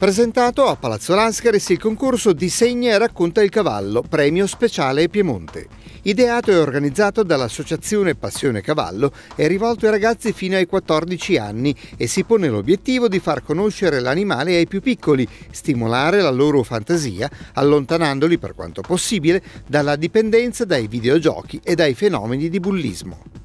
Presentato a Palazzo Lascaris il concorso Disegna e racconta il cavallo, premio speciale Piemonte. Ideato e organizzato dall'associazione Passione Cavallo, è rivolto ai ragazzi fino ai 14 anni e si pone l'obiettivo di far conoscere l'animale ai più piccoli, stimolare la loro fantasia, allontanandoli per quanto possibile dalla dipendenza dai videogiochi e dai fenomeni di bullismo.